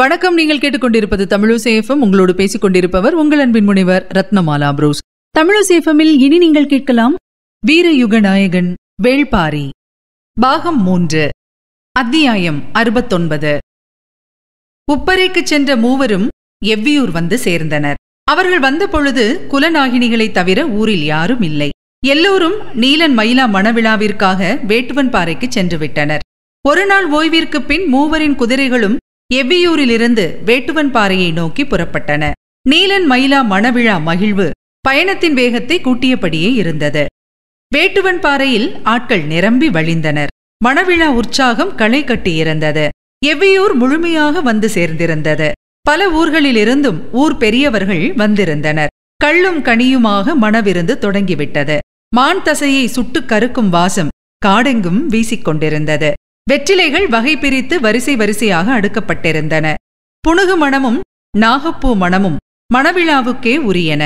வணக்கம் நீங்கள் கேட்டுக்கொண்டிருப்பது தமிழசேஃபம் உங்களோடு பேசிக் கொண்டிருப்பவர் உங்கள் அன்பின் முனைவர் ரத்னமாலா புரூஸ் தமிழசேஃபமில் இனி நீங்கள் கேட்கலாம் வீரயுக நாயகன் வேள்பாரி பாகம் மூன்று அத்தியாயம் அறுபத்தொன்பது உப்பரைக்கு சென்ற மூவரும் எவ்வியூர் வந்து சேர்ந்தனர் அவர்கள் வந்த பொழுது குலநாகினிகளை தவிர ஊரில் யாரும் இல்லை எல்லோரும் நீலன் மயிலா மணவிழாவிற்காக வேட்டுவன் பாறைக்கு சென்று விட்டனர் ஒருநாள் ஓய்விற்கு பின் மூவரின் குதிரைகளும் எவ்வியூரிலிருந்து வேட்டுவன் பாறையை நோக்கி புறப்பட்டன நீலன் மயிலா மணவிழா மகிழ்வு பயணத்தின் வேகத்தை கூட்டியபடியே இருந்தது வேட்டுவன் பாறையில் ஆட்கள் நிரம்பி வழிந்தனர் மணவிழா உற்சாகம் களை கட்டியிருந்தது எவ்வியூர் முழுமையாக வந்து சேர்ந்திருந்தது பல ஊர்களிலிருந்தும் ஊர் பெரியவர்கள் வந்திருந்தனர் கள்ளும் கனியுமாக மணவிருந்து தொடங்கிவிட்டது மான் தசையை சுட்டுக் கருக்கும் வாசம் காடெங்கும் வீசிக்கொண்டிருந்தது வெற்றிலைகள் வகை பிரித்து வரிசை வரிசையாக அடுக்கப்பட்டிருந்தன புணுகு மணமும் நாகப்பூ மணமும் மணவிழாவுக்கே உரியன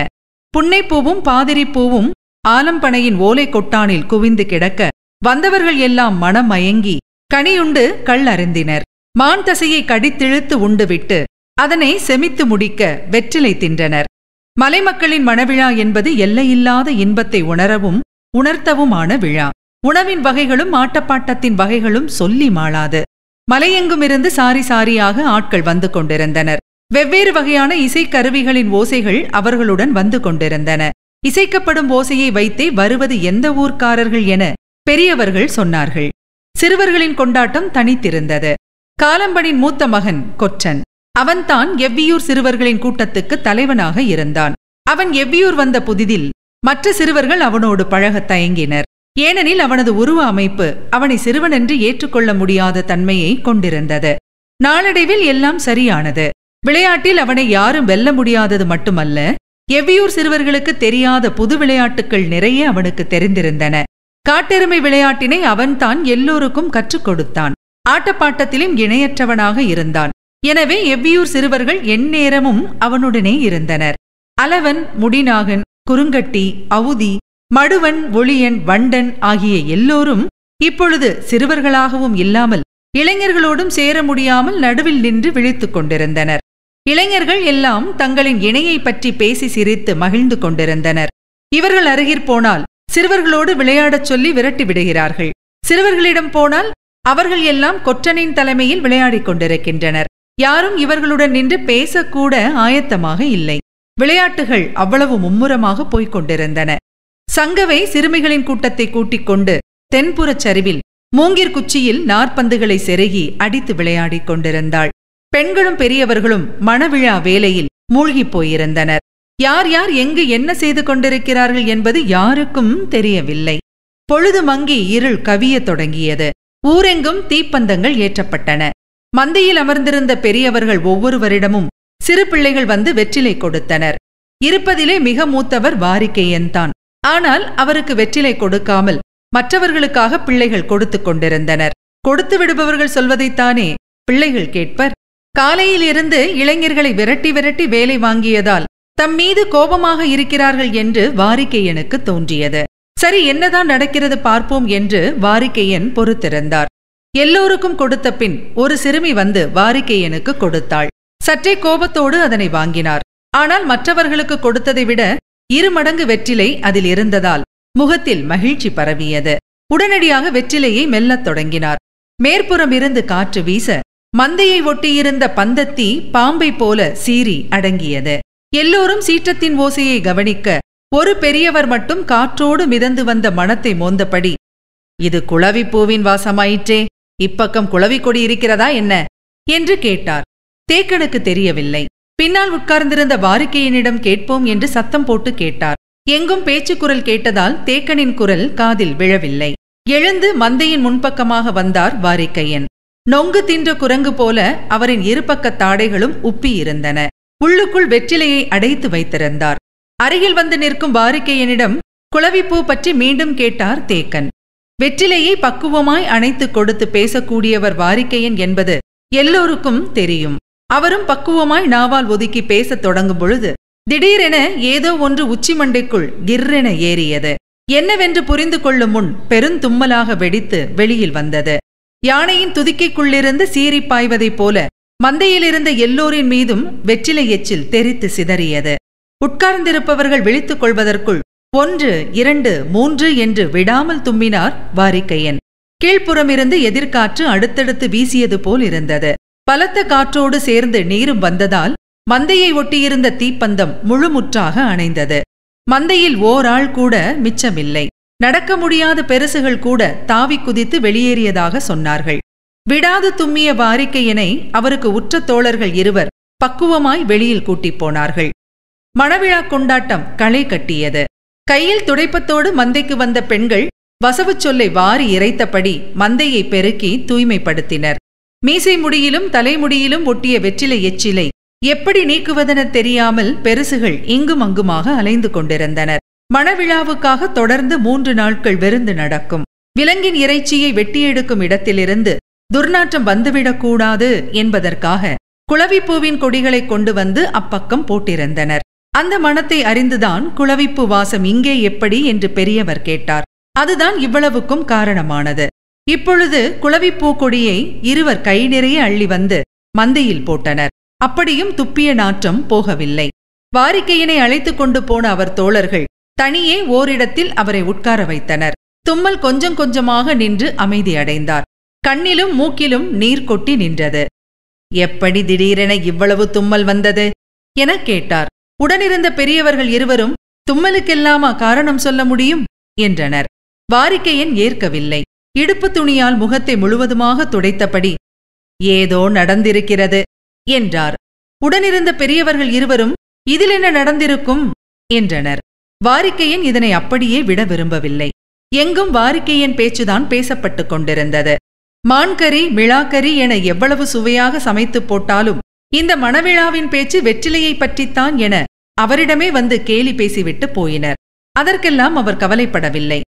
புன்னைப்பூவும் பாதிரிப்பூவும் ஆலம்பனையின் ஓலை கொட்டானில் குவிந்து கிடக்க வந்தவர்கள் எல்லாம் மயங்கி கனியுண்டு கள் அருந்தினர் மான் தசையை கடித்திழுத்து உண்டுவிட்டு அதனை செமித்து முடிக்க வெற்றிலை தின்றனர் மலைமக்களின் மணவிழா என்பது எல்லையில்லாத இன்பத்தை உணரவும் உணர்த்தவுமான விழா உணவின் வகைகளும் ஆட்டப்பாட்டத்தின் வகைகளும் சொல்லி மாளாது மலையெங்குமிருந்து சாரி சாரியாக ஆட்கள் வந்து கொண்டிருந்தனர் வெவ்வேறு வகையான இசைக்கருவிகளின் ஓசைகள் அவர்களுடன் வந்து கொண்டிருந்தன இசைக்கப்படும் ஓசையை வைத்தே வருவது எந்த ஊர்க்காரர்கள் என பெரியவர்கள் சொன்னார்கள் சிறுவர்களின் கொண்டாட்டம் தனித்திருந்தது காலம்பனின் மூத்த மகன் கொற்றன் அவன்தான் எவ்வியூர் சிறுவர்களின் கூட்டத்துக்கு தலைவனாக இருந்தான் அவன் எவ்வியூர் வந்த புதிதில் மற்ற சிறுவர்கள் அவனோடு பழக தயங்கினர் ஏனெனில் அவனது உருவ அமைப்பு அவனை சிறுவன் என்று ஏற்றுக்கொள்ள முடியாத தன்மையை கொண்டிருந்தது நாளடைவில் எல்லாம் சரியானது விளையாட்டில் அவனை யாரும் வெல்ல முடியாதது மட்டுமல்ல எவ்வியூர் சிறுவர்களுக்கு தெரியாத புது விளையாட்டுகள் நிறைய அவனுக்கு தெரிந்திருந்தன காட்டெருமை விளையாட்டினை அவன்தான் எல்லோருக்கும் கற்றுக் கொடுத்தான் ஆட்டப்பாட்டத்திலும் இணையற்றவனாக இருந்தான் எனவே எவ்வியூர் சிறுவர்கள் எந்நேரமும் அவனுடனே இருந்தனர் அலவன் முடிநாகன் குறுங்கட்டி அவுதி மடுவன் ஒளியன் வண்டன் ஆகிய எல்லோரும் இப்பொழுது சிறுவர்களாகவும் இல்லாமல் இளைஞர்களோடும் சேர முடியாமல் நடுவில் நின்று விழித்துக் கொண்டிருந்தனர் இளைஞர்கள் எல்லாம் தங்களின் இணையை பற்றி பேசி சிரித்து மகிழ்ந்து கொண்டிருந்தனர் இவர்கள் அருகிற் போனால் சிறுவர்களோடு விளையாடச் சொல்லி விரட்டி விடுகிறார்கள் சிறுவர்களிடம் போனால் அவர்கள் எல்லாம் கொற்றனின் தலைமையில் விளையாடிக் கொண்டிருக்கின்றனர் யாரும் இவர்களுடன் நின்று பேசக்கூட ஆயத்தமாக இல்லை விளையாட்டுகள் அவ்வளவு மும்முரமாக போய்க் கொண்டிருந்தன சங்கவை சிறுமிகளின் கூட்டத்தை கூட்டிக் கொண்டு தென்புறச் சரிவில் மூங்கிற் குச்சியில் நாற்பந்துகளை செருகி அடித்து விளையாடிக் கொண்டிருந்தாள் பெண்களும் பெரியவர்களும் மணவிழா வேலையில் மூழ்கிப் போயிருந்தனர் யார் யார் எங்கு என்ன செய்து கொண்டிருக்கிறார்கள் என்பது யாருக்கும் தெரியவில்லை பொழுது மங்கி இருள் கவிய தொடங்கியது ஊரெங்கும் தீப்பந்தங்கள் ஏற்றப்பட்டன மந்தையில் அமர்ந்திருந்த பெரியவர்கள் ஒவ்வொருவரிடமும் சிறு பிள்ளைகள் வந்து வெற்றிலை கொடுத்தனர் இருப்பதிலே மிக மூத்தவர் வாரிக்கையன்தான் ஆனால் அவருக்கு வெற்றிலை கொடுக்காமல் மற்றவர்களுக்காக பிள்ளைகள் கொடுத்து கொண்டிருந்தனர் கொடுத்து விடுபவர்கள் சொல்வதைத்தானே பிள்ளைகள் கேட்பர் காலையில் இருந்து இளைஞர்களை விரட்டி விரட்டி வேலை வாங்கியதால் தம் மீது கோபமாக இருக்கிறார்கள் என்று வாரிக்கையனுக்கு தோன்றியது சரி என்னதான் நடக்கிறது பார்ப்போம் என்று வாரிக்கையன் பொறுத்திருந்தார் எல்லோருக்கும் கொடுத்த பின் ஒரு சிறுமி வந்து வாரிக்கையனுக்கு கொடுத்தாள் சற்றே கோபத்தோடு அதனை வாங்கினார் ஆனால் மற்றவர்களுக்கு கொடுத்ததை விட இருமடங்கு வெற்றிலை அதில் இருந்ததால் முகத்தில் மகிழ்ச்சி பரவியது உடனடியாக வெற்றிலையை மெல்லத் தொடங்கினார் மேற்புறம் இருந்து காற்று வீச மந்தையை ஒட்டியிருந்த பந்தத்தி பாம்பை போல சீறி அடங்கியது எல்லோரும் சீற்றத்தின் ஓசையை கவனிக்க ஒரு பெரியவர் மட்டும் காற்றோடு மிதந்து வந்த மனத்தை மோந்தபடி இது குளவி பூவின் வாசமாயிற்றே இப்பக்கம் குளவி கொடி இருக்கிறதா என்ன என்று கேட்டார் தேக்கனுக்கு தெரியவில்லை பின்னால் உட்கார்ந்திருந்த வாரிக்கையனிடம் கேட்போம் என்று சத்தம் போட்டு கேட்டார் எங்கும் பேச்சு குரல் கேட்டதால் தேக்கனின் குரல் காதில் விழவில்லை எழுந்து மந்தையின் முன்பக்கமாக வந்தார் வாரிக்கையன் நொங்கு தின்ற குரங்கு போல அவரின் இருபக்க தாடைகளும் உப்பியிருந்தன உள்ளுக்குள் வெற்றிலையை அடைத்து வைத்திருந்தார் அருகில் வந்து நிற்கும் வாரிக்கையனிடம் குளவிப்பூ பற்றி மீண்டும் கேட்டார் தேக்கன் வெற்றிலையை பக்குவமாய் அணைத்துக் கொடுத்து பேசக்கூடியவர் வாரிக்கையன் என்பது எல்லோருக்கும் தெரியும் அவரும் பக்குவமாய் நாவால் ஒதுக்கி பேசத் தொடங்கும் பொழுது திடீரென ஏதோ ஒன்று உச்சி மண்டைக்குள் கிர்ரென ஏறியது என்னவென்று புரிந்து கொள்ளும் முன் பெருந்தும்மலாக வெடித்து வெளியில் வந்தது யானையின் துதிக்கைக்குள்ளிருந்து சீறி பாய்வதைப் போல மந்தையிலிருந்த எல்லோரின் மீதும் வெற்றிலை எச்சில் தெரித்து சிதறியது உட்கார்ந்திருப்பவர்கள் விழித்துக் கொள்வதற்குள் ஒன்று இரண்டு மூன்று என்று விடாமல் தும்மினார் வாரிக்கையன் கீழ்ப்புறமிருந்து எதிர்காற்று அடுத்தடுத்து வீசியது போல் இருந்தது பலத்த காற்றோடு சேர்ந்து நீரும் வந்ததால் மந்தையை ஒட்டியிருந்த தீப்பந்தம் முழுமுற்றாக அணைந்தது மந்தையில் ஓராள் கூட மிச்சமில்லை நடக்க முடியாத பெருசுகள் கூட தாவி குதித்து வெளியேறியதாக சொன்னார்கள் விடாது தும்மிய வாரிக்கையினை அவருக்கு உற்ற தோழர்கள் இருவர் பக்குவமாய் வெளியில் கூட்டிப் போனார்கள் மணவிழா கொண்டாட்டம் களை கட்டியது கையில் துடைப்பத்தோடு மந்தைக்கு வந்த பெண்கள் வசவு சொல்லை வாரி இறைத்தபடி மந்தையை பெருக்கி தூய்மைப்படுத்தினர் மீசை முடியிலும் தலைமுடியிலும் ஒட்டிய வெற்றிலை எச்சிலை எப்படி நீக்குவதென தெரியாமல் பெருசுகள் இங்கும் அங்குமாக அலைந்து கொண்டிருந்தனர் மணவிழாவுக்காக தொடர்ந்து மூன்று நாட்கள் விருந்து நடக்கும் விலங்கின் இறைச்சியை வெட்டியெடுக்கும் இடத்திலிருந்து துர்நாற்றம் வந்துவிடக்கூடாது என்பதற்காக குளவிப்பூவின் கொடிகளை கொண்டு வந்து அப்பக்கம் போட்டிருந்தனர் அந்த மனத்தை அறிந்துதான் குளவிப்பு வாசம் இங்கே எப்படி என்று பெரியவர் கேட்டார் அதுதான் இவ்வளவுக்கும் காரணமானது இப்பொழுது குளவிப்பூக்கொடியை இருவர் கை நிறைய அள்ளி வந்து மந்தையில் போட்டனர் அப்படியும் துப்பிய நாற்றம் போகவில்லை வாரிக்கையினை அழைத்துக் கொண்டு போன அவர் தோழர்கள் தனியே ஓரிடத்தில் அவரை உட்கார வைத்தனர் தும்மல் கொஞ்சம் கொஞ்சமாக நின்று அமைதியடைந்தார் கண்ணிலும் மூக்கிலும் நீர் கொட்டி நின்றது எப்படி திடீரென இவ்வளவு தும்மல் வந்தது என கேட்டார் உடனிருந்த பெரியவர்கள் இருவரும் தும்மலுக்கெல்லாமா காரணம் சொல்ல முடியும் என்றனர் வாரிக்கையன் ஏற்கவில்லை இடுப்பு துணியால் முகத்தை முழுவதுமாக துடைத்தபடி ஏதோ நடந்திருக்கிறது என்றார் உடனிருந்த பெரியவர்கள் இருவரும் இதில் என்ன நடந்திருக்கும் என்றனர் வாரிக்கையன் இதனை அப்படியே விட விரும்பவில்லை எங்கும் வாரிக்கையன் பேச்சுதான் பேசப்பட்டுக் கொண்டிருந்தது மான்கறி மிளாக்கறி என எவ்வளவு சுவையாக சமைத்து போட்டாலும் இந்த மணவிழாவின் பேச்சு வெற்றிலையை பற்றித்தான் என அவரிடமே வந்து கேலி பேசிவிட்டு போயினர் அதற்கெல்லாம் அவர் கவலைப்படவில்லை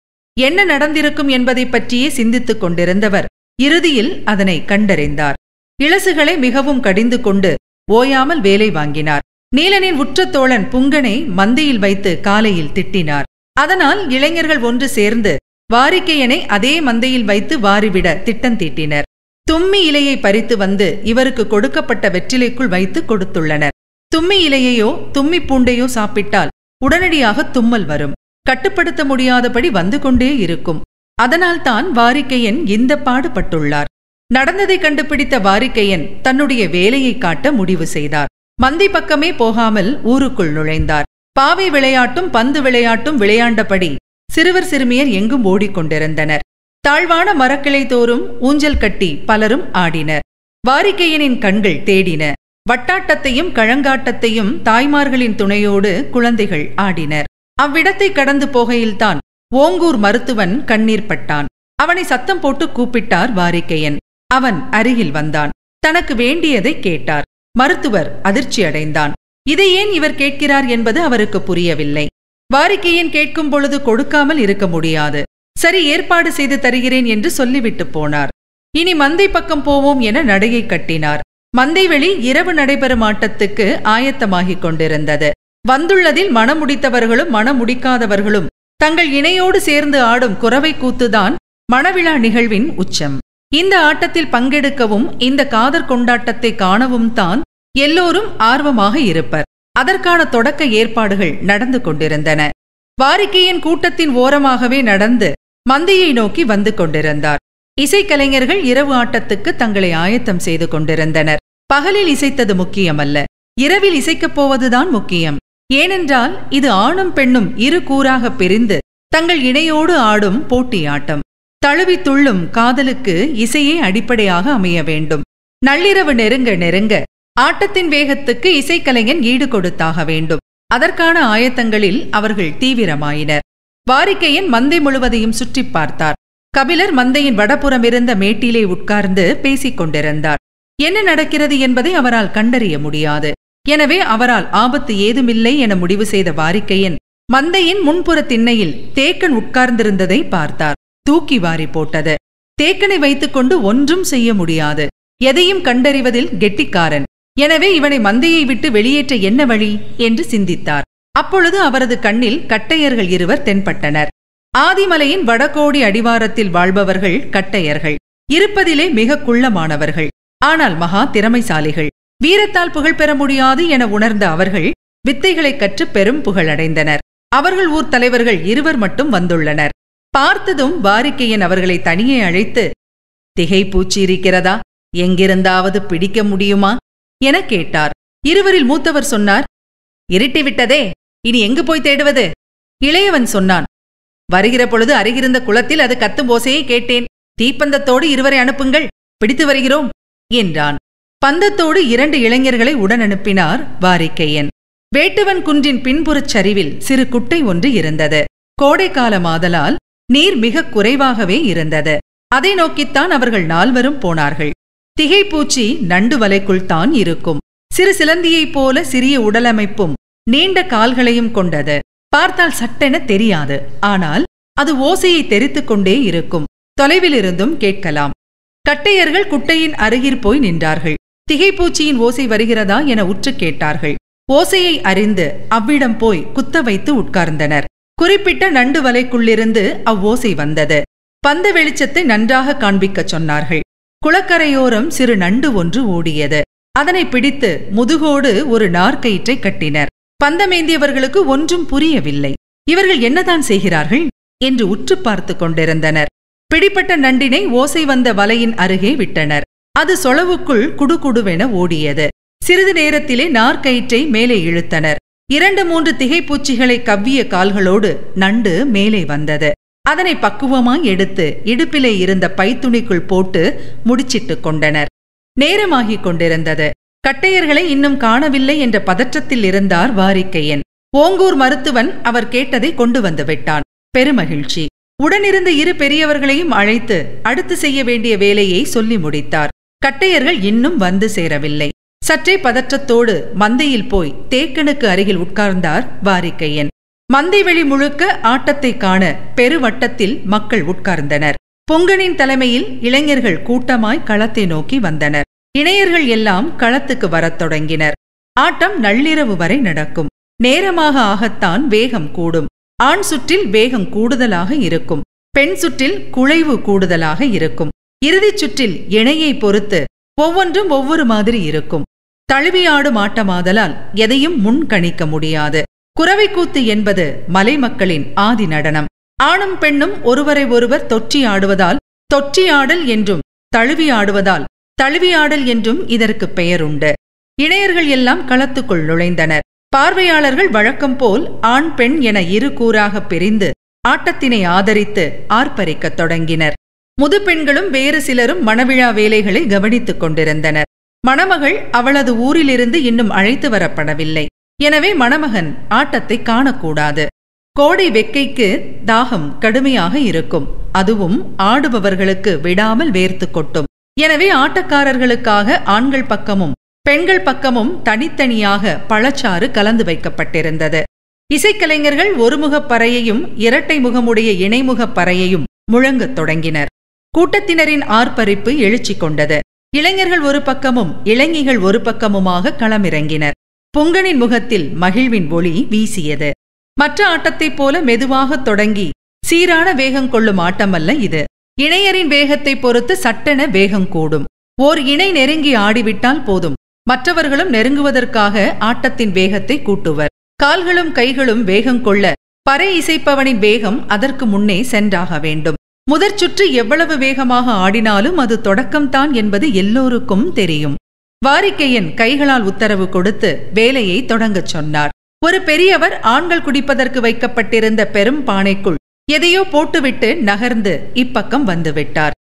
என்ன நடந்திருக்கும் என்பதை பற்றியே சிந்தித்துக் கொண்டிருந்தவர் இறுதியில் அதனை கண்டறிந்தார் இளசுகளை மிகவும் கடிந்து கொண்டு ஓயாமல் வேலை வாங்கினார் நீலனின் உற்ற தோழன் புங்கனை மந்தையில் வைத்து காலையில் திட்டினார் அதனால் இளைஞர்கள் ஒன்று சேர்ந்து வாரிக்கையனை அதே மந்தையில் வைத்து வாரிவிட திட்டம் தீட்டினர் தும்மி இலையை பறித்து வந்து இவருக்கு கொடுக்கப்பட்ட வெற்றிலைக்குள் வைத்து கொடுத்துள்ளனர் தும்மி இலையையோ தும்மி பூண்டையோ சாப்பிட்டால் உடனடியாக தும்மல் வரும் கட்டுப்படுத்த முடியாதபடி வந்து கொண்டே இருக்கும் அதனால்தான் வாரிக்கையன் இந்த பாடுபட்டுள்ளார் நடந்ததை கண்டுபிடித்த வாரிக்கையன் தன்னுடைய வேலையை காட்ட முடிவு செய்தார் மந்தி பக்கமே போகாமல் ஊருக்குள் நுழைந்தார் பாவை விளையாட்டும் பந்து விளையாட்டும் விளையாண்டபடி சிறுவர் சிறுமியர் எங்கும் ஓடிக்கொண்டிருந்தனர் தாழ்வான மரக்கிளை தோறும் ஊஞ்சல் கட்டி பலரும் ஆடினர் வாரிக்கையனின் கண்கள் தேடின வட்டாட்டத்தையும் கழங்காட்டத்தையும் தாய்மார்களின் துணையோடு குழந்தைகள் ஆடினர் அவ்விடத்தை கடந்து போகையில்தான் ஓங்கூர் மருத்துவன் கண்ணீர் பட்டான் அவனை சத்தம் போட்டு கூப்பிட்டார் வாரிக்கையன் அவன் அருகில் வந்தான் தனக்கு வேண்டியதை கேட்டார் மருத்துவர் அதிர்ச்சி அடைந்தான் இதை ஏன் இவர் கேட்கிறார் என்பது அவருக்கு புரியவில்லை வாரிக்கையன் கேட்கும் பொழுது கொடுக்காமல் இருக்க முடியாது சரி ஏற்பாடு செய்து தருகிறேன் என்று சொல்லிவிட்டு போனார் இனி மந்தை பக்கம் போவோம் என நடையை கட்டினார் மந்தைவெளி இரவு நடைபெறும் ஆட்டத்துக்கு ஆயத்தமாகிக் கொண்டிருந்தது வந்துள்ளதில் மனமுடித்தவர்களும் முடிக்காதவர்களும் தங்கள் இணையோடு சேர்ந்து ஆடும் குறவை கூத்துதான் மணவிழா நிகழ்வின் உச்சம் இந்த ஆட்டத்தில் பங்கெடுக்கவும் இந்த காதற் கொண்டாட்டத்தை காணவும் தான் எல்லோரும் ஆர்வமாக இருப்பர் அதற்கான தொடக்க ஏற்பாடுகள் நடந்து கொண்டிருந்தன வாரிக்கையின் கூட்டத்தின் ஓரமாகவே நடந்து மந்தியை நோக்கி வந்து கொண்டிருந்தார் இசைக்கலைஞர்கள் இரவு ஆட்டத்துக்கு தங்களை ஆயத்தம் செய்து கொண்டிருந்தனர் பகலில் இசைத்தது முக்கியமல்ல இரவில் இசைக்கப் போவதுதான் முக்கியம் ஏனென்றால் இது ஆணும் பெண்ணும் இரு கூறாக பிரிந்து தங்கள் இணையோடு ஆடும் போட்டியாட்டம் தழுவி துள்ளும் காதலுக்கு இசையே அடிப்படையாக அமைய வேண்டும் நள்ளிரவு நெருங்க நெருங்க ஆட்டத்தின் வேகத்துக்கு இசைக்கலைஞன் ஈடு கொடுத்தாக வேண்டும் அதற்கான ஆயத்தங்களில் அவர்கள் தீவிரமாயினர் வாரிக்கையன் மந்தை முழுவதையும் சுற்றி பார்த்தார் கபிலர் மந்தையின் வடபுறம் இருந்த மேட்டிலே உட்கார்ந்து பேசிக் கொண்டிருந்தார் என்ன நடக்கிறது என்பதை அவரால் கண்டறிய முடியாது எனவே அவரால் ஆபத்து ஏதுமில்லை என முடிவு செய்த வாரிக்கையன் மந்தையின் முன்புற திண்ணையில் தேக்கன் உட்கார்ந்திருந்ததை பார்த்தார் தூக்கி வாரி போட்டது தேக்கனை வைத்துக் கொண்டு ஒன்றும் செய்ய முடியாது எதையும் கண்டறிவதில் கெட்டிக்காரன் எனவே இவனை மந்தையை விட்டு வெளியேற்ற என்ன வழி என்று சிந்தித்தார் அப்பொழுது அவரது கண்ணில் கட்டையர்கள் இருவர் தென்பட்டனர் ஆதிமலையின் வடகோடி அடிவாரத்தில் வாழ்பவர்கள் கட்டையர்கள் இருப்பதிலே மிக குள்ளமானவர்கள் ஆனால் மகா திறமைசாலிகள் வீரத்தால் புகழ் பெற முடியாது என உணர்ந்த அவர்கள் வித்தைகளை கற்று பெரும் புகழடைந்தனர் அவர்கள் ஊர் தலைவர்கள் இருவர் மட்டும் வந்துள்ளனர் பார்த்ததும் வாரிக்கையன் அவர்களை தனியே அழைத்து திகை பூச்சி இருக்கிறதா எங்கிருந்தாவது பிடிக்க முடியுமா என கேட்டார் இருவரில் மூத்தவர் சொன்னார் இருட்டி விட்டதே இனி எங்கு போய் தேடுவது இளையவன் சொன்னான் வருகிற பொழுது அருகிருந்த குளத்தில் அது கத்தும் ஓசையை கேட்டேன் தீப்பந்தத்தோடு இருவரை அனுப்புங்கள் பிடித்து வருகிறோம் என்றான் பந்தத்தோடு இரண்டு இளைஞர்களை உடன் அனுப்பினார் வாரிக்கையன் வேட்டுவன் குன்றின் பின்புறச் சரிவில் சிறு குட்டை ஒன்று இருந்தது கோடைக்கால மாதலால் நீர் மிக குறைவாகவே இருந்தது அதை நோக்கித்தான் அவர்கள் நால்வரும் போனார்கள் திகைப்பூச்சி நண்டு வலைக்குள் தான் இருக்கும் சிறு சிலந்தியைப் போல சிறிய உடலமைப்பும் நீண்ட கால்களையும் கொண்டது பார்த்தால் சட்டென தெரியாது ஆனால் அது ஓசையை தெரித்துக் கொண்டே இருக்கும் தொலைவிலிருந்தும் கேட்கலாம் கட்டையர்கள் குட்டையின் அருகில் போய் நின்றார்கள் திகைப்பூச்சியின் ஓசை வருகிறதா என உற்று கேட்டார்கள் ஓசையை அறிந்து அவ்விடம் போய் குத்த வைத்து உட்கார்ந்தனர் குறிப்பிட்ட நண்டு வலைக்குள்ளிருந்து அவ்வோசை வந்தது பந்த வெளிச்சத்தை நன்றாக காண்பிக்கச் சொன்னார்கள் குளக்கரையோரம் சிறு நண்டு ஒன்று ஓடியது அதனை பிடித்து முதுகோடு ஒரு நாற்கயிற்றை கட்டினர் பந்தமேந்தியவர்களுக்கு ஒன்றும் புரியவில்லை இவர்கள் என்னதான் செய்கிறார்கள் என்று உற்று பார்த்து கொண்டிருந்தனர் பிடிப்பட்ட நண்டினை ஓசை வந்த வலையின் அருகே விட்டனர் அது சொலவுக்குள் குடுகுடுவென ஓடியது சிறிது நேரத்திலே நாற்கயிற்றை மேலே இழுத்தனர் இரண்டு மூன்று திகைப்பூச்சிகளை கவ்விய கால்களோடு நண்டு மேலே வந்தது அதனை பக்குவமாய் எடுத்து இடுப்பிலே இருந்த பைத்துணிக்குள் போட்டு முடிச்சிட்டு கொண்டனர் நேரமாகிக் கொண்டிருந்தது கட்டையர்களை இன்னும் காணவில்லை என்ற பதற்றத்தில் இருந்தார் வாரிக்கையன் ஓங்கூர் மருத்துவன் அவர் கேட்டதை கொண்டு வந்து விட்டான் பெருமகிழ்ச்சி உடனிருந்த இரு பெரியவர்களையும் அழைத்து அடுத்து செய்ய வேண்டிய வேலையை சொல்லி முடித்தார் கட்டையர்கள் இன்னும் வந்து சேரவில்லை சற்றே பதற்றத்தோடு மந்தையில் போய் தேக்கனுக்கு அருகில் உட்கார்ந்தார் வாரிக்கையன் மந்தை வழி முழுக்க ஆட்டத்தை காண பெருவட்டத்தில் மக்கள் உட்கார்ந்தனர் பொங்கனின் தலைமையில் இளைஞர்கள் கூட்டமாய் களத்தை நோக்கி வந்தனர் இணையர்கள் எல்லாம் களத்துக்கு வரத் தொடங்கினர் ஆட்டம் நள்ளிரவு வரை நடக்கும் நேரமாக ஆகத்தான் வேகம் கூடும் ஆண் சுற்றில் வேகம் கூடுதலாக இருக்கும் பெண் சுற்றில் குழைவு கூடுதலாக இருக்கும் இறுதிச் சுற்றில் இணையை பொறுத்து ஒவ்வொன்றும் ஒவ்வொரு மாதிரி இருக்கும் தழுவியாடும் ஆட்டமாதலால் எதையும் முன்கணிக்க முடியாது குரவைக்கூத்து என்பது மலை மக்களின் ஆதி நடனம் ஆணும் பெண்ணும் ஒருவரை ஒருவர் தொற்றி ஆடுவதால் தொற்றியாடல் என்றும் தழுவி ஆடுவதால் தழுவியாடல் என்றும் இதற்கு உண்டு இணையர்கள் எல்லாம் களத்துக்குள் நுழைந்தனர் பார்வையாளர்கள் வழக்கம் போல் ஆண் பெண் என இரு கூறாக பிரிந்து ஆட்டத்தினை ஆதரித்து ஆர்ப்பரிக்கத் தொடங்கினர் முதுப்பெண்களும் வேறு சிலரும் மணவிழா வேலைகளை கவனித்துக் கொண்டிருந்தனர் மணமகள் அவளது ஊரிலிருந்து இன்னும் அழைத்து வரப்படவில்லை எனவே மணமகன் ஆட்டத்தை காணக்கூடாது கோடை வெக்கைக்கு தாகம் கடுமையாக இருக்கும் அதுவும் ஆடுபவர்களுக்கு விடாமல் வேர்த்து கொட்டும் எனவே ஆட்டக்காரர்களுக்காக ஆண்கள் பக்கமும் பெண்கள் பக்கமும் தனித்தனியாக பழச்சாறு கலந்து வைக்கப்பட்டிருந்தது இசைக்கலைஞர்கள் ஒருமுகப் பறையையும் இரட்டை முகமுடைய இணைமுகப் பறையையும் முழங்கத் தொடங்கினர் கூட்டத்தினரின் ஆர்ப்பரிப்பு எழுச்சி கொண்டது இளைஞர்கள் ஒரு பக்கமும் இளைஞிகள் ஒரு பக்கமுமாக களமிறங்கினர் பொங்கனின் முகத்தில் மகிழ்வின் ஒளி வீசியது மற்ற ஆட்டத்தைப் போல மெதுவாக தொடங்கி சீரான வேகம் கொள்ளும் ஆட்டமல்ல இது இணையரின் வேகத்தை பொறுத்து சட்டென வேகம் கூடும் ஓர் இணை நெருங்கி ஆடிவிட்டால் போதும் மற்றவர்களும் நெருங்குவதற்காக ஆட்டத்தின் வேகத்தை கூட்டுவர் கால்களும் கைகளும் வேகம் கொள்ள பறை இசைப்பவனின் வேகம் அதற்கு முன்னே சென்றாக வேண்டும் முதற் சுற்று எவ்வளவு வேகமாக ஆடினாலும் அது தொடக்கம்தான் என்பது எல்லோருக்கும் தெரியும் வாரிக்கையன் கைகளால் உத்தரவு கொடுத்து வேலையை தொடங்கச் சொன்னார் ஒரு பெரியவர் ஆண்கள் குடிப்பதற்கு வைக்கப்பட்டிருந்த பெரும் பானைக்குள் எதையோ போட்டுவிட்டு நகர்ந்து இப்பக்கம் வந்துவிட்டார்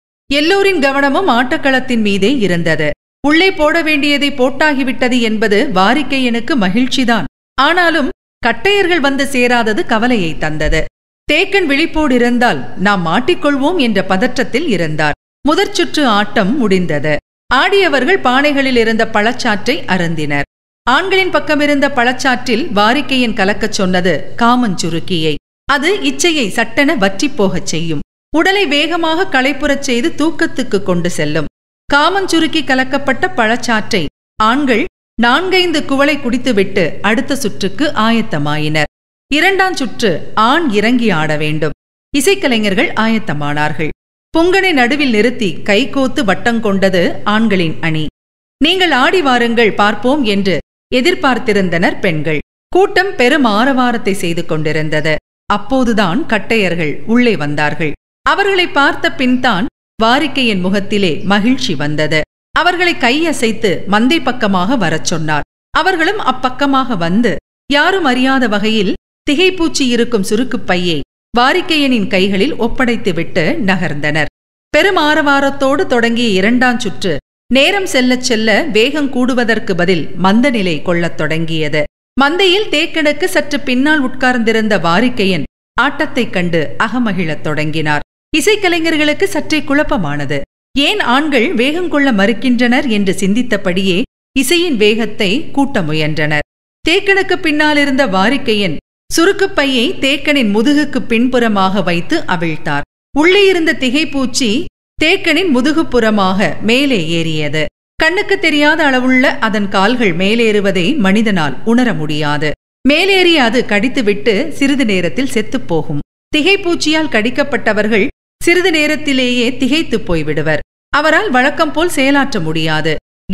எல்லோரின் கவனமும் ஆட்டக்களத்தின் மீதே இருந்தது உள்ளே போட வேண்டியதை போட்டாகிவிட்டது என்பது வாரிக்கையனுக்கு மகிழ்ச்சிதான் ஆனாலும் கட்டையர்கள் வந்து சேராதது கவலையை தந்தது தேக்கன் விழிப்போடு இருந்தால் நாம் மாட்டிக்கொள்வோம் என்ற பதற்றத்தில் இருந்தார் முதற் சுற்று ஆட்டம் முடிந்தது ஆடியவர்கள் பானைகளில் இருந்த பழச்சாற்றை அருந்தினர் ஆண்களின் பக்கமிருந்த பழச்சாற்றில் வாரிக்கையின் கலக்கச் சொன்னது காமஞ்சுருக்கியை அது இச்சையை சட்டென வற்றி போகச் செய்யும் உடலை வேகமாக களைப்புறச் செய்து தூக்கத்துக்கு கொண்டு செல்லும் காமஞ்சுருக்கி கலக்கப்பட்ட பழச்சாற்றை ஆண்கள் நான்கைந்து குவளை குடித்துவிட்டு அடுத்த சுற்றுக்கு ஆயத்தமாயினர் இரண்டாம் சுற்று ஆண் இறங்கி ஆட வேண்டும் இசைக்கலைஞர்கள் ஆயத்தமானார்கள் பொங்கனை நடுவில் நிறுத்தி கைகோத்து வட்டம் கொண்டது ஆண்களின் அணி நீங்கள் ஆடி வாருங்கள் பார்ப்போம் என்று எதிர்பார்த்திருந்தனர் பெண்கள் கூட்டம் பெரும் ஆரவாரத்தை செய்து கொண்டிருந்தது அப்போதுதான் கட்டையர்கள் உள்ளே வந்தார்கள் அவர்களை பார்த்த பின்தான் வாரிக்கையின் முகத்திலே மகிழ்ச்சி வந்தது அவர்களை கையசைத்து மந்தை பக்கமாக வரச் சொன்னார் அவர்களும் அப்பக்கமாக வந்து யாரும் அறியாத வகையில் திகைப்பூச்சி இருக்கும் சுருக்கு பையை வாரிக்கையனின் கைகளில் ஒப்படைத்துவிட்டு நகர்ந்தனர் பெரும் ஆரவாரத்தோடு தொடங்கிய இரண்டாம் சுற்று நேரம் செல்லச் செல்ல வேகம் கூடுவதற்கு பதில் மந்த நிலை கொள்ளத் தொடங்கியது மந்தையில் தேக்கிடக்கு சற்று பின்னால் உட்கார்ந்திருந்த வாரிக்கையன் ஆட்டத்தைக் கண்டு அகமகிழத் தொடங்கினார் இசைக்கலைஞர்களுக்கு சற்றே குழப்பமானது ஏன் ஆண்கள் வேகம் கொள்ள மறுக்கின்றனர் என்று சிந்தித்தபடியே இசையின் வேகத்தை கூட்ட முயன்றனர் தேக்கிடக்கு பின்னாலிருந்த வாரிக்கையன் சுருக்குப்பையை தேக்கனின் முதுகுக்கு பின்புறமாக வைத்து அவிழ்த்தார் உள்ளே இருந்த திகைப்பூச்சி தேக்கனின் முதுகுப்புறமாக மேலே ஏறியது கண்ணுக்கு தெரியாத அளவுள்ள அதன் கால்கள் மேலேறுவதை மனிதனால் உணர முடியாது மேலேறிய அது கடித்துவிட்டு சிறிது நேரத்தில் செத்துப்போகும் திகைப்பூச்சியால் கடிக்கப்பட்டவர்கள் சிறிது நேரத்திலேயே திகைத்து போய்விடுவர் அவரால் வழக்கம் போல் செயலாற்ற முடியாது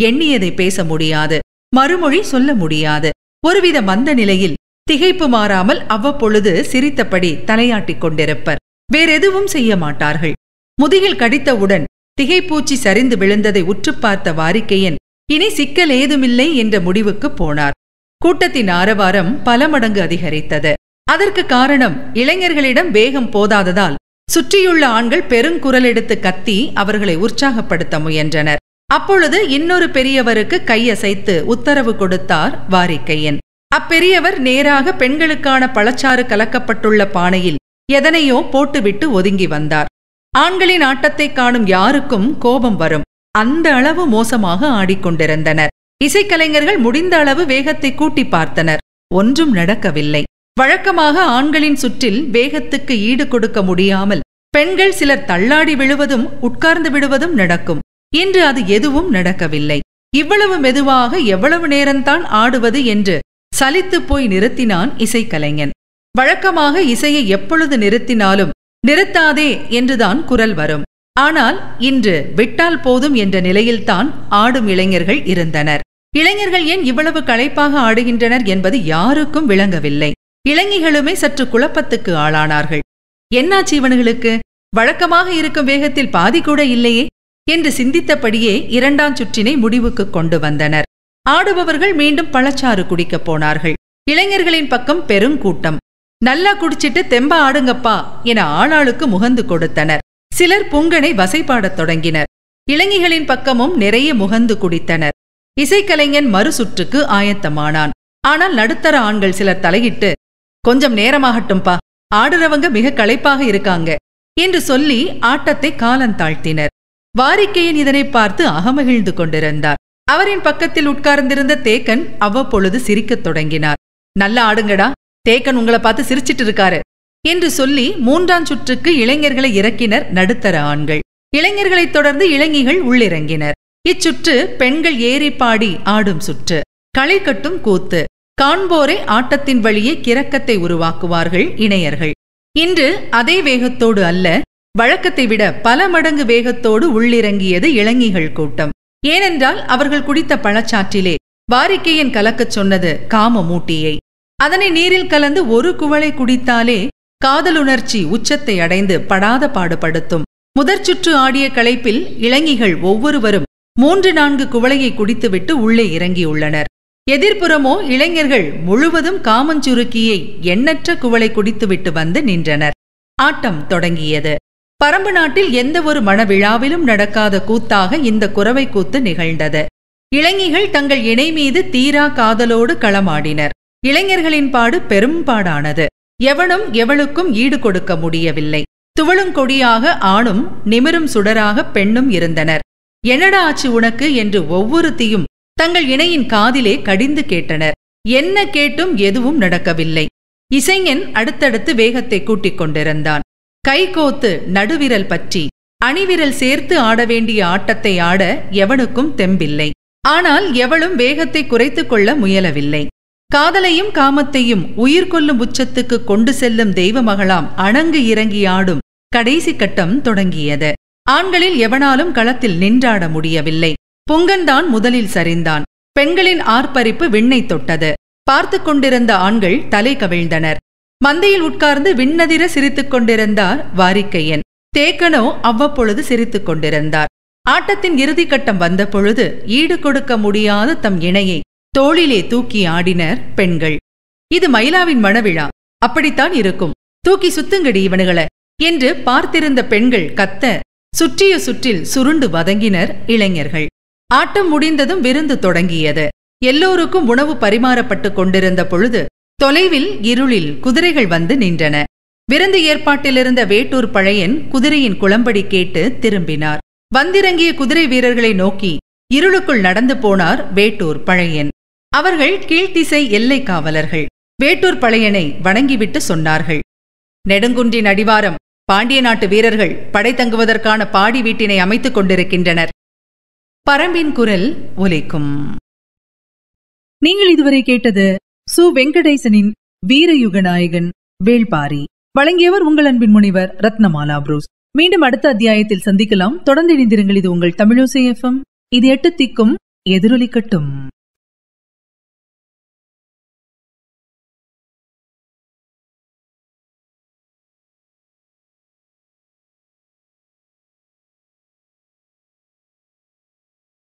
எண்ணியதை பேச முடியாது மறுமொழி சொல்ல முடியாது ஒருவித மந்த நிலையில் திகைப்பு மாறாமல் அவ்வப்பொழுது சிரித்தபடி தலையாட்டிக் கொண்டிருப்பர் வேறெதுவும் செய்ய மாட்டார்கள் முதுகில் கடித்தவுடன் திகைப்பூச்சி சரிந்து விழுந்ததை உற்று பார்த்த வாரிக்கையன் இனி சிக்கல் ஏதுமில்லை என்ற முடிவுக்கு போனார் கூட்டத்தின் ஆரவாரம் பல மடங்கு அதிகரித்தது அதற்கு காரணம் இளைஞர்களிடம் வேகம் போதாததால் சுற்றியுள்ள ஆண்கள் பெருங்குரல் எடுத்து கத்தி அவர்களை உற்சாகப்படுத்த முயன்றனர் அப்பொழுது இன்னொரு பெரியவருக்கு கையசைத்து உத்தரவு கொடுத்தார் வாரிக்கையன் அப்பெரியவர் நேராக பெண்களுக்கான பழச்சாறு கலக்கப்பட்டுள்ள பானையில் எதனையோ போட்டுவிட்டு ஒதுங்கி வந்தார் ஆண்களின் ஆட்டத்தைக் காணும் யாருக்கும் கோபம் வரும் அந்த அளவு மோசமாக ஆடிக்கொண்டிருந்தனர் இசைக்கலைஞர்கள் முடிந்த அளவு வேகத்தை கூட்டி பார்த்தனர் ஒன்றும் நடக்கவில்லை வழக்கமாக ஆண்களின் சுற்றில் வேகத்துக்கு ஈடு கொடுக்க முடியாமல் பெண்கள் சிலர் தள்ளாடி விழுவதும் உட்கார்ந்து விடுவதும் நடக்கும் இன்று அது எதுவும் நடக்கவில்லை இவ்வளவு மெதுவாக எவ்வளவு நேரம்தான் ஆடுவது என்று சலித்து போய் நிறுத்தினான் இசைக்கலைஞன் வழக்கமாக இசையை எப்பொழுது நிறுத்தினாலும் நிறுத்தாதே என்றுதான் குரல் வரும் ஆனால் இன்று விட்டால் போதும் என்ற நிலையில்தான் ஆடும் இளைஞர்கள் இருந்தனர் இளைஞர்கள் ஏன் இவ்வளவு களைப்பாக ஆடுகின்றனர் என்பது யாருக்கும் விளங்கவில்லை இளைஞர்களுமே சற்று குழப்பத்துக்கு ஆளானார்கள் என்ன சீவனுகளுக்கு வழக்கமாக இருக்கும் வேகத்தில் பாதி கூட இல்லையே என்று சிந்தித்தபடியே இரண்டாம் சுற்றினை முடிவுக்கு கொண்டு வந்தனர் ஆடுபவர்கள் மீண்டும் பழச்சாறு குடிக்கப் போனார்கள் இளைஞர்களின் பக்கம் பெருங்கூட்டம் நல்லா குடிச்சிட்டு தெம்ப ஆடுங்கப்பா என ஆளாளுக்கு முகந்து கொடுத்தனர் சிலர் புங்கனை வசைப்பாடத் தொடங்கினர் இளைஞர்களின் பக்கமும் நிறைய முகந்து குடித்தனர் இசைக்கலைஞன் மறுசுற்றுக்கு ஆயத்தமானான் ஆனால் நடுத்தர ஆண்கள் சிலர் தலையிட்டு கொஞ்சம் நேரமாகட்டும்பா ஆடுறவங்க மிக களைப்பாக இருக்காங்க என்று சொல்லி ஆட்டத்தை காலந்தாழ்த்தினர் வாரிக்கையின் இதனை பார்த்து அகமகிழ்ந்து கொண்டிருந்தார் அவரின் பக்கத்தில் உட்கார்ந்திருந்த தேக்கன் அவ்வப்பொழுது சிரிக்கத் தொடங்கினார் நல்ல ஆடுங்கடா தேக்கன் உங்களை பார்த்து சிரிச்சிட்டு இருக்காரு என்று சொல்லி மூன்றாம் சுற்றுக்கு இளைஞர்களை இறக்கினர் நடுத்தர ஆண்கள் இளைஞர்களைத் தொடர்ந்து இளைஞிகள் உள்ளிறங்கினர் இச்சுற்று பெண்கள் ஏறி பாடி ஆடும் சுற்று களை கட்டும் கூத்து காண்போரை ஆட்டத்தின் வழியே கிறக்கத்தை உருவாக்குவார்கள் இணையர்கள் இன்று அதே வேகத்தோடு அல்ல வழக்கத்தை விட பல மடங்கு வேகத்தோடு உள்ளிறங்கியது இளைஞர்கள் கூட்டம் ஏனென்றால் அவர்கள் குடித்த பழச்சாற்றிலே வாரிக்கையின் கலக்கச் சொன்னது காம மூட்டியை அதனை நீரில் கலந்து ஒரு குவளை குடித்தாலே காதலுணர்ச்சி உச்சத்தை அடைந்து படாத பாடுபடுத்தும் முதற் சுற்று ஆடிய களைப்பில் இளைஞிகள் ஒவ்வொருவரும் மூன்று நான்கு குவளையை குடித்துவிட்டு உள்ளே இறங்கியுள்ளனர் எதிர்ப்புறமோ இளைஞர்கள் முழுவதும் காமஞ்சுருக்கியை எண்ணற்ற குவளை குடித்துவிட்டு வந்து நின்றனர் ஆட்டம் தொடங்கியது பரம்பு நாட்டில் எந்த ஒரு மணவிழாவிலும் நடக்காத கூத்தாக இந்த குறவை கூத்து நிகழ்ந்தது இளைஞர்கள் தங்கள் இணை மீது தீரா காதலோடு களமாடினர் இளைஞர்களின் பாடு பெரும்பாடானது எவனும் எவளுக்கும் ஈடு கொடுக்க முடியவில்லை துவளும் கொடியாக ஆணும் நிமிரும் சுடராக பெண்ணும் இருந்தனர் என்னடா ஆச்சு உனக்கு என்று தீயும் தங்கள் இணையின் காதிலே கடிந்து கேட்டனர் என்ன கேட்டும் எதுவும் நடக்கவில்லை இசைஞன் அடுத்தடுத்து வேகத்தை கூட்டிக் கொண்டிருந்தான் கைகோத்து நடுவிரல் பற்றி அணிவிரல் சேர்த்து ஆட வேண்டிய ஆட்டத்தை ஆட எவனுக்கும் தெம்பில்லை ஆனால் எவளும் வேகத்தை குறைத்துக் கொள்ள முயலவில்லை காதலையும் காமத்தையும் உயிர் கொல்லும் உச்சத்துக்கு கொண்டு செல்லும் தெய்வமகளாம் அணங்கு இறங்கி ஆடும் கடைசி கட்டம் தொடங்கியது ஆண்களில் எவனாலும் களத்தில் நின்றாட முடியவில்லை பொங்கன்தான் முதலில் சரிந்தான் பெண்களின் ஆர்ப்பரிப்பு விண்ணை தொட்டது பார்த்து கொண்டிருந்த ஆண்கள் தலை கவிழ்ந்தனர் மந்தையில் உட்கார்ந்து விண்ணதிர சிரித்துக் கொண்டிருந்தார் வாரிக்கையன் தேக்கனோ அவ்வப்பொழுது சிரித்துக் கொண்டிருந்தார் ஆட்டத்தின் இறுதிக்கட்டம் வந்தபொழுது ஈடு கொடுக்க முடியாத தம் இணையை தோளிலே தூக்கி ஆடினர் பெண்கள் இது மயிலாவின் மனவிழா அப்படித்தான் இருக்கும் தூக்கி சுத்துங்கடி இவனுகளை என்று பார்த்திருந்த பெண்கள் கத்த சுற்றிய சுற்றில் சுருண்டு வதங்கினர் இளைஞர்கள் ஆட்டம் முடிந்ததும் விருந்து தொடங்கியது எல்லோருக்கும் உணவு பரிமாறப்பட்டுக் கொண்டிருந்த பொழுது தொலைவில் இருளில் குதிரைகள் வந்து நின்றன விருந்து ஏற்பாட்டிலிருந்த வேட்டூர் பழையன் குதிரையின் குளம்படி கேட்டு திரும்பினார் வந்திறங்கிய குதிரை வீரர்களை நோக்கி இருளுக்குள் நடந்து போனார் வேட்டூர் பழையன் அவர்கள் கீழ்த்திசை எல்லை காவலர்கள் வேட்டூர் பழையனை வணங்கிவிட்டு சொன்னார்கள் நெடுங்குன்றின் அடிவாரம் பாண்டிய நாட்டு வீரர்கள் படை தங்குவதற்கான பாடி வீட்டினை அமைத்துக் கொண்டிருக்கின்றனர் பரம்பின் குரல் ஒலிக்கும் நீங்கள் இதுவரை கேட்டது சு வெங்கடேசனின் வீரயுக நாயகன் வேள்பாரி வழங்கியவர் உங்கள் அன்பின் முனைவர் ரத்னமாலா புரூஸ் மீண்டும் அடுத்த அத்தியாயத்தில் சந்திக்கலாம் தொடர்ந்து இணைந்திருங்கள் இது உங்கள் தமிழோசை எஃப்எம் இது எட்டு திக்கும் எதிரொலிக்கட்டும்